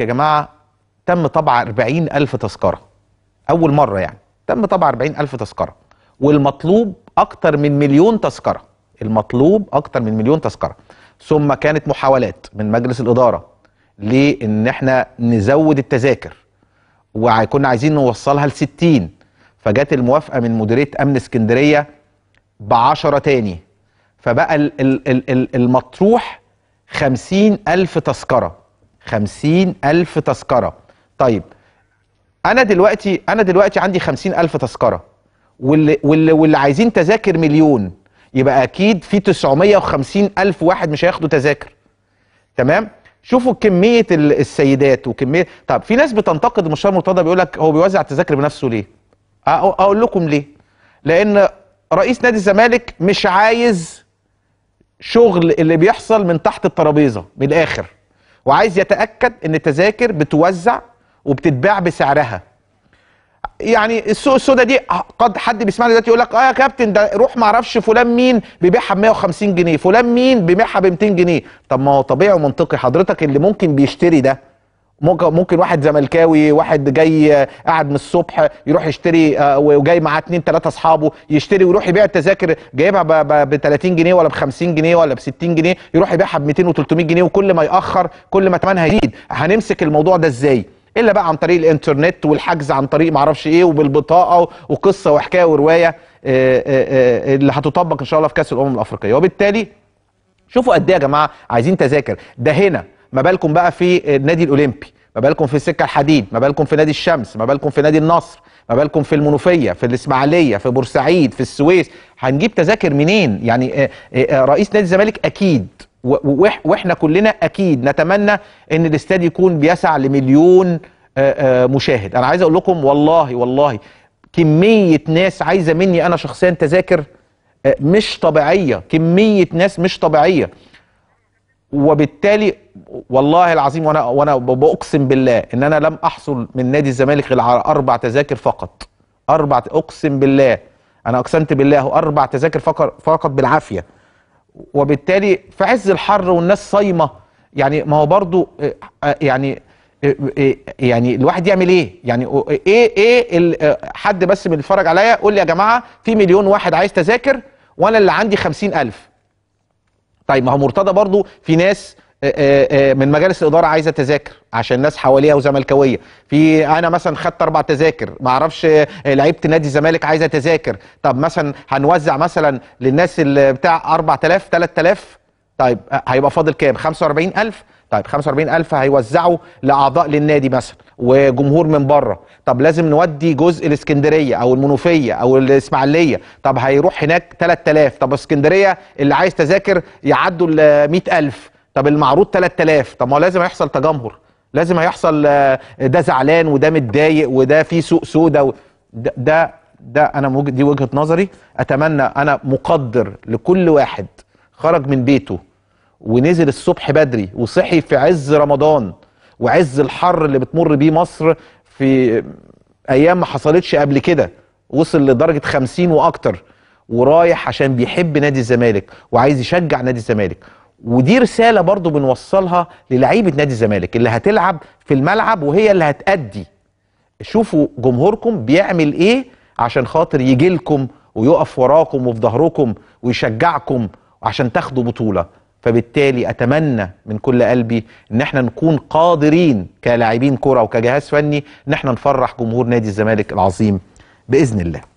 يا جماعة تم طبع 40,000 تذكرة أول مرة يعني تم طبع 40,000 تذكرة والمطلوب أكتر من مليون تذكرة المطلوب أكتر من مليون تذكرة ثم كانت محاولات من مجلس الإدارة لأن احنا نزود التذاكر وكنا عايزين نوصلها ل 60 فجت الموافقة من مديرية أمن اسكندرية ب 10 تاني فبقى المطروح 50,000 تذكرة خمسين ألف تذكرة طيب أنا دلوقتي أنا دلوقتي عندي خمسين ألف تذكرة واللي, واللي, واللي عايزين تذاكر مليون يبقى أكيد في وخمسين ألف واحد مش هياخدوا تذاكر تمام؟ شوفوا كمية السيدات وكمية طب في ناس بتنتقد المستشار مرتضى بيقول لك هو بيوزع التذاكر بنفسه ليه؟ أقول لكم ليه؟ لأن رئيس نادي الزمالك مش عايز شغل اللي بيحصل من تحت الترابيزة من الآخر وعايز يتاكد ان التذاكر بتوزع وبتتباع بسعرها يعني السوق السوداء دي قد حد بيسمعنا دلوقتي يقول لك اه يا كابتن ده روح ما اعرفش فلان مين بيبيعها ب 150 جنيه فلان مين بيبيعها ب 200 جنيه طب ما هو طبيعي ومنطقي حضرتك اللي ممكن بيشتري ده ممكن ممكن واحد زملكاوي واحد جاي آه، قاعد من الصبح يروح يشتري آه، وجاي معاه اتنين تلاته اصحابه يشتري ويروح يبيع التذاكر جايبها ب 30 جنيه ولا ب 50 جنيه ولا ب 60 جنيه يروح يبيعها ب 200 و300 جنيه وكل ما ياخر كل ما ثمنها يزيد هنمسك الموضوع ده ازاي؟ الا بقى عن طريق الانترنت والحجز عن طريق معرفش ايه وبالبطاقه وقصه وحكايه وروايه آه، اللي هتطبق ان شاء الله في كاس الامم الافريقيه وبالتالي شوفوا قد ايه يا جماعه عايزين تذاكر ده هنا ما بالكم بقى في النادي الاولمبي ما بالكم في السكه الحديد ما بالكم في نادي الشمس ما بالكم في نادي النصر ما بالكم في المنوفيه في الاسماعيليه في بورسعيد في السويس هنجيب تذاكر منين يعني آه، آه، آه، رئيس نادي الزمالك اكيد واحنا كلنا اكيد نتمنى ان الاستاد يكون بيسع لمليون مشاهد انا عايز اقول لكم والله والله كميه ناس عايزه مني انا شخصيا تذاكر مش طبيعيه كميه ناس مش طبيعيه وبالتالي والله العظيم وانا وانا باقسم بالله ان انا لم احصل من نادي الزمالك غير على اربع تذاكر فقط اربع اقسم بالله انا اقسمت بالله اربع تذاكر فقط بالعافيه وبالتالي في عز الحر والناس صايمه يعني ما هو برضو آه، آه، يعني آه، يعني الواحد يعمل ايه يعني ايه ايه حد بس بيتفرج عليا قول لي يا جماعه في مليون واحد عايز تذاكر وانا اللي عندي خمسين الف طيب ما هو مرتضى برضو في ناس آه، آه، آه، من مجالس الاداره عايزه تذاكر عشان ناس حواليها وزملكاويه في انا مثلا خدت اربع تذاكر ما اعرفش لعيبه نادي الزمالك عايزه تذاكر طب مثلا هنوزع مثلا للناس اللي بتاع 4000 3000 طيب هيبقى فاضل كام 45000 طيب 45000 هيوزعوا لاعضاء للنادي مثلا وجمهور من بره طب لازم نودي جزء الاسكندريه او المنوفيه او الاسماعيليه طب هيروح هناك 3000 طب اسكندريه اللي عايز تذاكر يعدوا ال 100000 طب المعروض 3000 طب ما لازم هيحصل تجمهر لازم هيحصل آه، ده زعلان وده متضايق وده في سوق سودا ده ده انا دي وجهه نظري اتمنى انا مقدر لكل واحد خرج من بيته ونزل الصبح بدري وصحي في عز رمضان وعز الحر اللي بتمر بيه مصر في ايام ما حصلتش قبل كده وصل لدرجه 50 واكتر ورايح عشان بيحب نادي الزمالك وعايز يشجع نادي الزمالك ودي رساله برضو بنوصلها للعيبه نادي الزمالك اللي هتلعب في الملعب وهي اللي هتأدي شوفوا جمهوركم بيعمل ايه عشان خاطر يجي لكم ويقف وراكم وفي ظهركم ويشجعكم عشان تاخدوا بطوله فبالتالي اتمنى من كل قلبي ان احنا نكون قادرين كلاعبين كوره وكجهاز فني ان احنا نفرح جمهور نادي الزمالك العظيم باذن الله